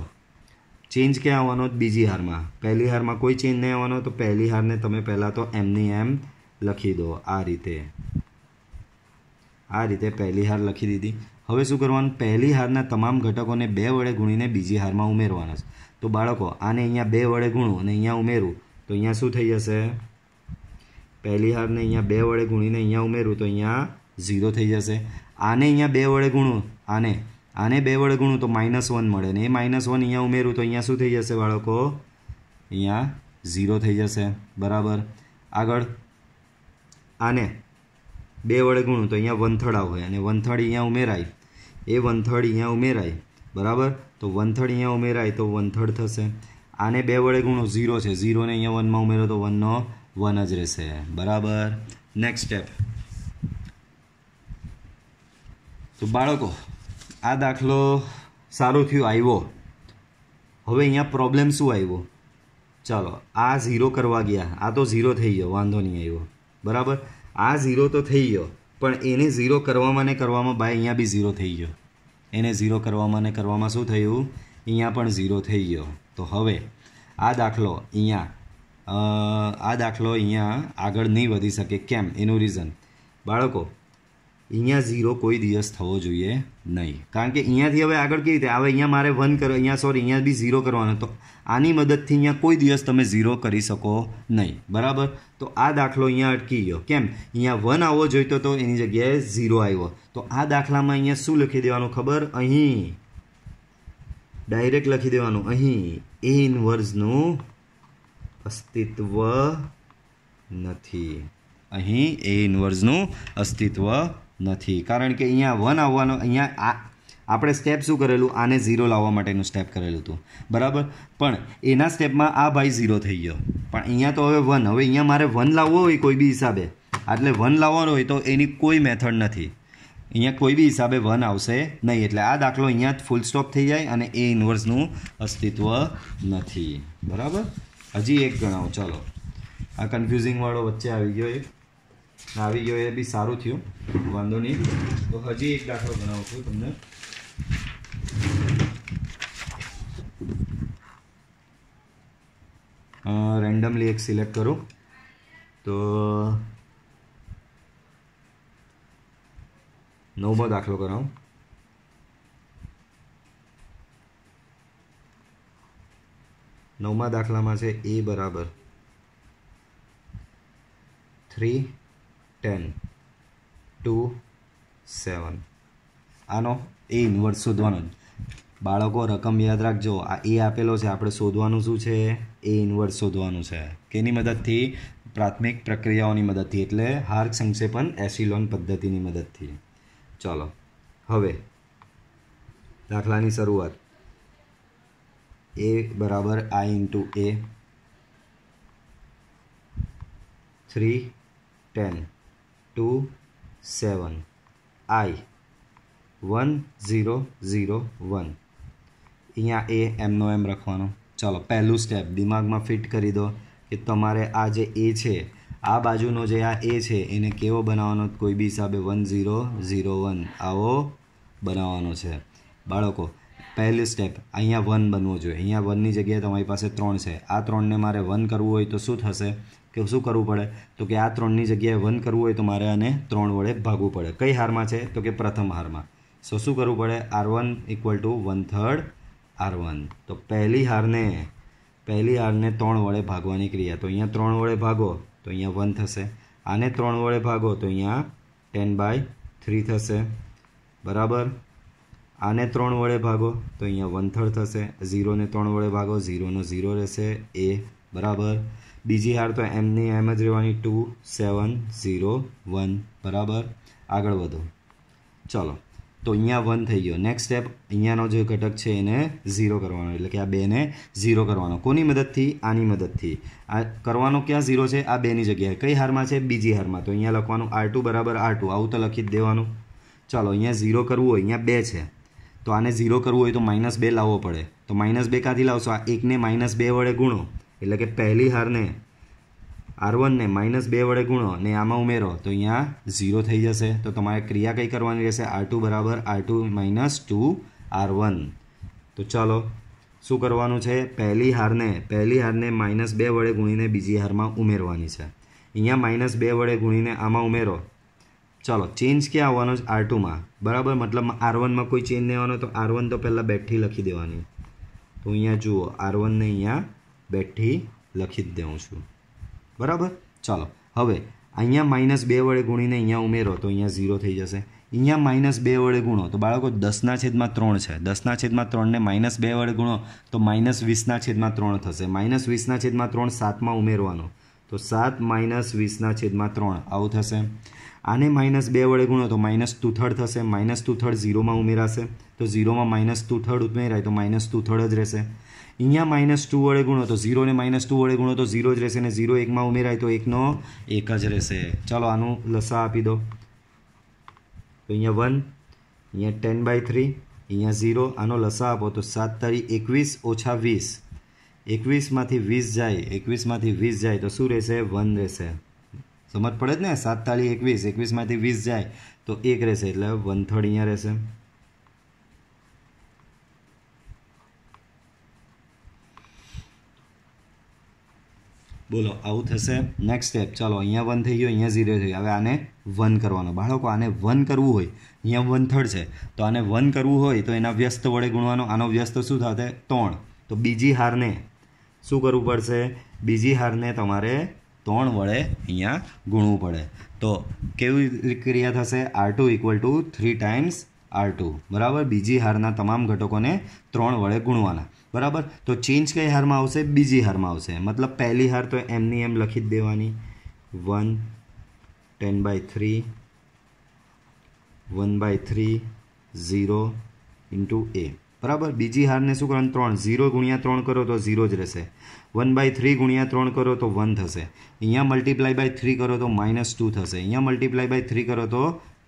ચેન્જ ક્યાં આવવાનો બીજી હારમાં પહેલી હારમાં કોઈ ચેન્જ નહીં આવવાનો તો પહેલી હારને તમે પહેલાં તો એમની એમ લખી દો આ રીતે આ રીતે પહેલી હાર લખી દીધી હવે શું કરવાનું પહેલી હારના તમામ ઘટકોને બે વડે ગુણીને બીજી હારમાં ઉમેરવાના છે તો બાળકો આને અહીંયા બે વડે ગુણું અને અહીંયા ઉમેરું તો અહીંયા શું થઈ જશે પહેલી હારને અહીંયા બે વડે ગુણીને અહીંયા ઉમેરું તો અહીંયા ઝીરો થઈ જશે આને અહીંયા બે વડે ગુણું આને આને બે વડે ગુણું તો માઇનસ વન મળે ને એ માઇનસ વન અહીંયા ઉમેરું તો અહીંયા શું થઈ જશે બાળકો અહીંયા ઝીરો થઈ જશે બરાબર આગળ આને બે વડે ગુણું તો અહીંયા વનથડ હોય અને વનથડ અહીંયા ઉમેરાય એ વનથડ અહીંયા ઉમેરાય બરાબર તો વનથડ અહીંયા ઉમેરાય તો વનથડ થશે આને બે વડે ગુણો ઝીરો છે ઝીરોને અહીંયા વનમાં ઉમેરો તો વનનો વન જ રહેશે બરાબર નેક્સ્ટ સ્ટેપ તો બાળકો આ દાખલો સારો થયો આવ્યો હવે અહીંયા પ્રોબ્લેમ શું આવ્યો ચાલો આ ઝીરો કરવા ગયા આ તો ઝીરો થઈ ગયો વાંધો નહીં આવ્યો બરાબર આ ઝીરો તો થઈ ગયો પણ એને ઝીરો કરવામાં ને કરવામાં બાય અહીંયા બી ઝીરો થઈ ગયો એને ઝીરો કરવામાં ને કરવામાં શું થયું અહીંયા પણ ઝીરો થઈ ગયો તો હવે આ દાખલો અહીંયા આ દાખલો અહીંયા આગળ નહીં વધી શકે કેમ એનું રીઝન બાળકો અહીંયા ઝીરો કોઈ દિવસ થવો જોઈએ નહીં કારણ કે અહીંયાથી હવે આગળ કેવી રીતે હવે અહીંયા મારે વન કરો અહીંયા સોરી અહીંયા બી ઝીરો કરવાનો તો આની મદદથી અહીંયા કોઈ દિવસ તમે ઝીરો કરી શકો નહીં બરાબર તો આ દાખલો અહીંયા અટકી ગયો કેમ અહીંયા વન આવવો જોઈતો તો એની જગ્યાએ ઝીરો આવ્યો તો આ દાખલામાં અહીંયા શું લખી દેવાનું ખબર અહીં ડાયરેક્ટ લખી દેવાનું અહીં એ ઇન્વર્સનું અસ્તિત્વ નથી અહીં એ ઇનવર્સનું અસ્તિત્વ નથી કારણ કે અહીંયા વન આવવાનો અહીંયા આ આપણે સ્ટેપ શું કરેલું આને ઝીરો લાવવા માટેનું સ્ટેપ કરેલું હતું બરાબર પણ એના સ્ટેપમાં આ ભાઈ ઝીરો થઈ ગયો પણ અહીંયા તો હવે વન હવે અહીંયા મારે વન લાવવો હોય કોઈ બી હિસાબે એટલે વન લાવવાનો હોય તો એની કોઈ મેથડ નથી અહીંયા કોઈ બી હિસાબે વન આવશે નહીં એટલે આ દાખલો અહીંયા ફૂલ સ્ટોપ થઈ જાય અને એ ઇનવર્સનું અસ્તિત્વ નથી બરાબર હજી એક ગણાવો ચાલો આ કન્ફ્યુઝિંગવાળો વચ્ચે આવી ગયો એક આવી ગયો એ બી સારું થયું વાંધો નહીં તો હજી એક દાખલો ગણાવું છું તમને રેન્ડમલી એક સિલેક્ટ કરું તો નવમો દાખલો કરાવું નવમા દાખલામાં છે એ બરાબર થ્રી ટેન ટુ સેવન આનો એ ઇન્વર્સ શોધવાનો બાળકો રકમ યાદ રાખજો આ એ આપેલો છે આપણે શોધવાનું શું છે એ ઇન્વર્સ શોધવાનું છે કેની મદદથી પ્રાથમિક પ્રક્રિયાઓની મદદથી એટલે હાર્ક સંક્ષેપણ એસિલોન પદ્ધતિની મદદથી ચાલો હવે દાખલાની શરૂઆત એ બરાબર I into A three ten two seven I one zero zero one અહીંયા એ એમનો એમ રાખવાનો ચાલો પહેલું સ્ટેપ દિમાગમાં ફિટ કરી દો કે તમારે આ જે એ છે આ બાજુનો જે આ એ છે એને કેવો બનાવવાનો કોઈ બી હિસાબે વન ઝીરો ઝીરો વન આવો બનાવવાનો છે બાળકો પહેલી સ્ટેપ અહીંયા વન બનવું જોઈએ અહીંયા વનની જગ્યાએ તમારી પાસે ત્રણ છે આ ત્રણને મારે વન કરવું હોય તો શું થશે કે શું કરવું પડે તો કે આ ત્રણની જગ્યાએ વન કરવું હોય તો મારે આને ત્રણ વડે ભાગવું પડે કઈ હારમાં છે તો કે પ્રથમ હારમાં સો શું કરવું પડે R one equal to one third R one તો પહેલી હારને પહેલી હારને ત્રણ વડે ભાગવાની ક્રિયા તો અહીંયા ત્રણ વડે ભાગો તો અહીંયા વન થશે આને ત્રણ વડે ભાગો તો અહીંયા ટેન બાય થ્રી થશે બરાબર આને ત્રણ વડે ભાગો તો અહીંયા વન થર્ડ થશે ઝીરોને ત્રણ વડે ભાગો ઝીરોનો ઝીરો રહેશે એ બરાબર બીજી હાર તો એમની એમ જ રહેવાની ટુ સેવન ઝીરો વન બરાબર આગળ વધો ચલો તો અહીંયા વન થઈ ગયો નેક્સ્ટ સ્ટેપ અહીંયાનો જે ઘટક છે એને ઝીરો કરવાનો એટલે કે આ બેને ઝીરો કરવાનો કોની મદદથી આની મદદથી આ કરવાનો ક્યાં ઝીરો છે આ બેની જગ્યાએ કઈ હારમાં છે બીજી હારમાં તો અહીંયા લખવાનું આર ટુ બરાબર આર ટુ આવું તો લખી જ દેવાનું ચાલો અહીંયા ઝીરો કરવું હોય અહીંયા બે છે તો આને ઝીરો કરવું હોય તો માઇનસ બે લાવવો પડે તો માઇનસ બે કાંથી લાવશો આ એકને માઇનસ બે વડે ગુણો એટલે કે પહેલી હારને આર વનને માઇનસ બે વડે ગુણો ને આમાં ઉમેરો તો અહીંયા ઝીરો થઈ જશે તો તમારે ક્રિયા કઈ કરવાની રહેશે આર ટુ બરાબર R two minus two R one તો ચાલો શું કરવાનું છે પહેલી હારને પહેલી હારને માઇનસ બે વડે ગુણીને બીજી હારમાં ઉમેરવાની છે અહીંયા માઇનસ બે વડે ગુણીને આમાં ઉમેરો ચાલો ચેન્જ ક્યાં આવવાનો છે આર ટુમાં બરાબર મતલબ આર વનમાં કોઈ ચેન્જ નહીં આવવાનો તો આર વન તો પહેલાં બેઠી લખી દેવાની તો અહીંયા જુઓ આર વનને અહીંયા બેઠી લખી જ દઉં છું બરાબર ચાલો હવે અહીંયા માઇનસ બે વડે ગુણીને અહીંયા ઉમેરો તો અહીંયા ઝીરો થઈ જશે અહીંયા માઇનસ બે વડે ગુણો તો બાળકો દસના છેદમાં ત્રણ છે દસના છેદમાં ત્રણને માઇનસ બે વડે ગુણો તો માઇનસ વીસના છેદમાં ત્રણ થશે માઇનસ વીસના છેદમાં ત્રણ સાતમાં ઉમેરવાનો તો સાત માઇનસ વીસના છેદમાં ત્રણ આવું થશે આને માઇનસ બે વડે ગુણો તો માઇનસ ટુ થર્ડ થશે માઇનસ ટુ થર્ડ ઝીરોમાં ઉમેરાશે તો ઝીરોમાં માઇનસ ટુ થર્ડ ઉમેરાય તો માઇનસ ટુ થર્ડ જ રહેશે અહીંયા માઇનસ ટુ વડે ગુણો તો ઝીરોને માઇનસ ટુ વડે ગુણો તો ઝીરો જ રહેશે અને ઝીરો એકમાં ઉમેરાય તો એકનો એક જ રહેશે ચાલો આનું લસા આપી દો તો અહીંયા વન અહીંયા ટેન બાય થ્રી અહીંયા ઝીરો આનો લસા આપો તો સાત તારીખ એકવીસ ઓછા વીસ એકવીસમાંથી વીસ જાય એકવીસમાંથી વીસ જાય તો શું રહેશે વન રહેશે સમજ પડે જ ને સાત તાળી એકવીસ એકવીસમાંથી વીસ જાય તો એક રહેશે એટલે વન થર્ડ અહીંયા રહેશે બોલો આવું થશે નેક્સ્ટ સ્ટેપ ચાલો અહીંયા વન થઈ ગયો અહીંયા ઝીરો થઈ ગયો હવે આને વન કરવાનો બાળકો આને વન કરવું હોય અહીંયા વન થર્ડ છે તો આને વન કરવું હોય તો એના વ્યસ્ત વડે ગુણવાનો આનો વ્યસ્ત શું થશે ત્રણ તો બીજી હારને શું કરવું પડશે બીજી હારને તમારે ત્રણ વડે અહીંયા ગુણવું પડે તો કેવી ક્રિયા થશે R two equal to three times R two બરાબર બીજી હારના તમામ ઘટકોને ત્રણ વડે ગુણવાના બરાબર તો ચેન્જ કઈ હારમાં આવશે બીજી હારમાં આવશે મતલબ પહેલી હાર તો એમની એમ લખી જ દેવાની one ten by three one by three zero into A બરાબર બીજી હારને શું કરવાનું ત્રણ ઝીરો ગુણ્યા ત્રણ કરો તો ઝીરો જ રહેશે વન બાય થ્રી ગુણ્યા ત્રણ કરો તો વન થશે અહીંયા મલ્ટીપ્લાય બાય થ્રી કરો તો માઇનસ ટુ થશે અહીંયા મલ્ટીપ્લાય બાય થ્રી કરો તો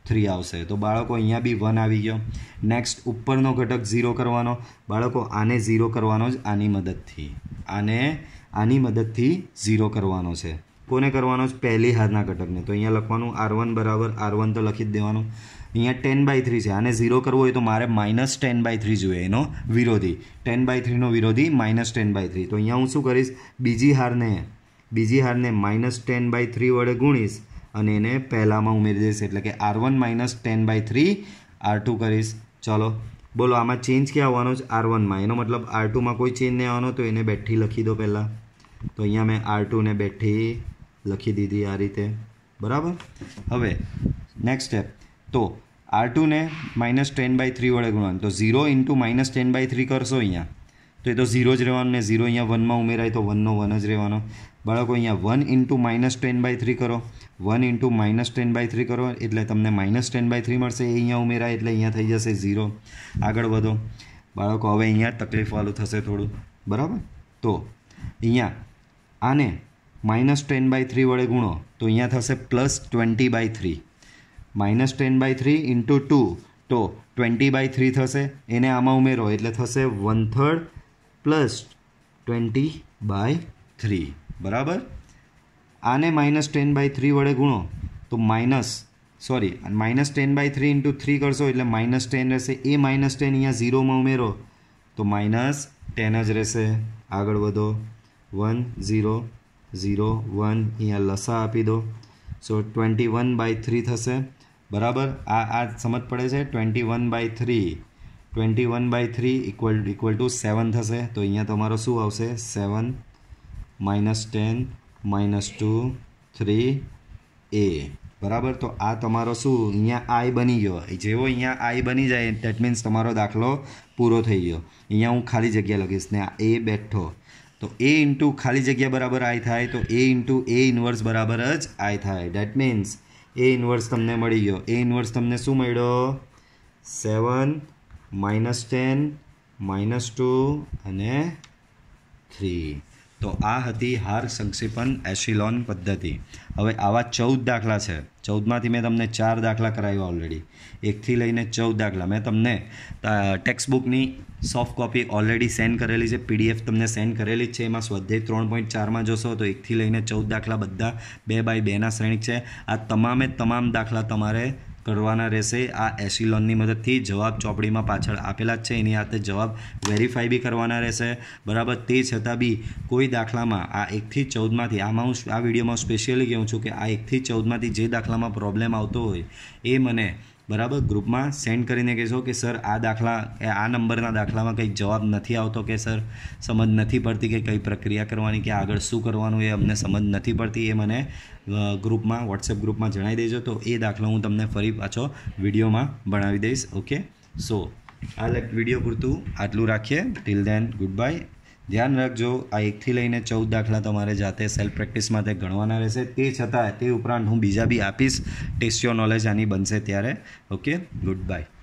થ્રી આવશે તો બાળકો અહીંયા બી વન આવી ગયો નેક્સ્ટ ઉપરનો ઘટક ઝીરો કરવાનો બાળકો આને ઝીરો કરવાનો જ આની મદદથી આને આની મદદથી ઝીરો કરવાનો છે કોને કરવાનો જ પહેલી હાથના ઘટકને તો અહીંયા લખવાનું આર વન બરાબર આર વન તો લખી જ દેવાનું અહીંયા ટેન બાય થ્રી છે આને ઝીરો કરવો હોય તો મારે માઇનસ ટેન બાય થ્રી જોઈએ એનો વિરોધી ટેન બાય થ્રીનો વિરોધી માઇનસ ટેન બાય થ્રી તો અહીંયા હું શું કરીશ બીજી હારને બીજી હારને માઇનસ ટેન બાય થ્રી વડે ગુણીશ અને એને પહેલાંમાં ઉમેરી દઈશ એટલે કે R one minus ten by three R two કરીશ ચાલો બોલો આમાં ચેન્જ ક્યાં આવવાનો છે આર વનમાં એનો મતલબ આર ટુમાં કોઈ ચેન્જ નહીં આવવાનો તો એને બેઠી લખી દો પહેલાં તો અહીંયા મેં આર ટુને બેઠી લખી દીધી આ રીતે બરાબર હવે નેક્સ્ટ સ્ટેપ તો આર ટુને માઇનસ ટેન બાય થ્રી વડે ગુણવાનું તો zero into minus ten by three કરશો અહીંયા તો એ તો ઝીરો જ રહેવાનું ને ઝીરો અહીંયા વનમાં ઉમેરાય તો વનનો વન જ રહેવાનો બાળકો અહીંયા one into minus ten by three કરો one into minus ten by three કરો એટલે તમને માઇનસ ટેન બાય થ્રી મળશે એ અહીંયા ઉમેરાય એટલે અહીંયા થઈ જશે ઝીરો આગળ વધો બાળકો હવે અહીંયા તકલીફવાળું થશે થોડું બરાબર તો અહીંયા આને માઇનસ ટેન બાય થ્રી વડે ગુણો તો અહીંયા થશે plus twenty by three minus ten by three into two તો ટ્વેન્ટી બાય થ્રી થશે એને આમાં ઉમેરો એટલે થશે one third plus twenty by three બરાબર આને માઇનસ ટેન બાય થ્રી વડે ગુણો તો minus sorry minus ten by three into three કરશો એટલે માઇનસ ટેન રહેશે એ માઇનસ ટેન અહીંયા ઝીરોમાં ઉમેરો તો માઇનસ ટેન જ રહેશે આગળ વધો વન ઝીરો ઝીરો વન અહીંયા લસા આપી દો so twenty one by three થશે બરાબર આ આ સમજ પડે છે twenty one by three twenty one by three equal equal to seven થશે તો અહીંયા તમારો શું આવશે seven minus ten minus two three એ બરાબર તો આ તમારો શું અહીંયા આઈ બની ગયો જેવો અહીંયા આઈ બની જાય દેટ મીન્સ તમારો દાખલો પૂરો થઈ ગયો અહીંયા હું ખાલી જગ્યા લખીશ ને એ બેઠો તો એ ઇન્ટુ ખાલી જગ્યા બરાબર આઈ થાય તો એ ઇન્ટુ એ ઇન્વર્સ બરાબર જ આઈ થાય ડેટ મીન્સ એ ઇન્વર્સ તમને મળી ગયો એ ઇન્વર્સ તમને શું મળ્યો seven minus ten minus two અને થ્રી તો આ હતી હાર સંક્ષેપણ એશિલોન પદ્ધતિ હવે આવા ચૌદ દાખલા છે ચૌદમાંથી મેં તમને ચાર દાખલા કરાવ્યા ઓલરેડી એકથી લઈને ચૌદ દાખલા મેં તમને ટેક્સ્ટ બુકની સોફ્ટ કોપી ઓલરેડી સેન્ડ કરેલી છે પીડીએફ તમને સેન્ડ કરેલી જ છે એમાં સ્વાધ્યાય ત્રણ પોઈન્ટ ચારમાં જોશો તો એકથી લઈને ચૌદ દાખલા બધા બે બાય બેના શ્રેણિક છે આ તમામે તમામ દાખલા તમારે કરવાના રહેશે આ એશિલોનની મદદથી જવાબ ચોપડીમાં પાછળ આપેલા જ છે એની સાથે જવાબ વેરીફાઈ બી કરવાના રહેશે બરાબર તે છતાં બી કોઈ દાખલામાં આ એકથી ચૌદમાંથી આમાં હું આ વિડીયોમાં સ્પેશિયલી કહું છું કે આ એકથી ચૌદમાંથી જે દાખલામાં પ્રોબ્લેમ આવતો હોય એ મને બરાબર ગ્રુપમાં સેન્ડ કરીને કહેશો કે સર આ દાખલા આ નંબરના દાખલામાં કંઈ જવાબ નથી આવતો કે સર સમજ નથી પડતી કે કઈ પ્રક્રિયા કરવાની કે આગળ શું કરવાનું એ અમને સમજ નથી પડતી એ મને ગ્રુપમાં વોટ્સએપ ગ્રુપમાં જણાવી દેજો તો એ દાખલો હું તમને ફરી પાછો વિડીયોમાં ભણાવી દઈશ ઓકે સો આ વિડીયો પૂરતું આટલું રાખીએ ટીલ ધેન ગુડ બાય ધ્યાન રાખજો આ એકથી લઈને ચૌદ દાખલા તમારે જાતે સેલ્ફ પ્રેક્ટિસ માટે ગણવાના રહેશે તે છતાં તે ઉપરાંત હું બીજા બી આપીશ ટેસ્ટ યો નોલેજ આની બનશે ત્યારે ઓકે ગુડ બાય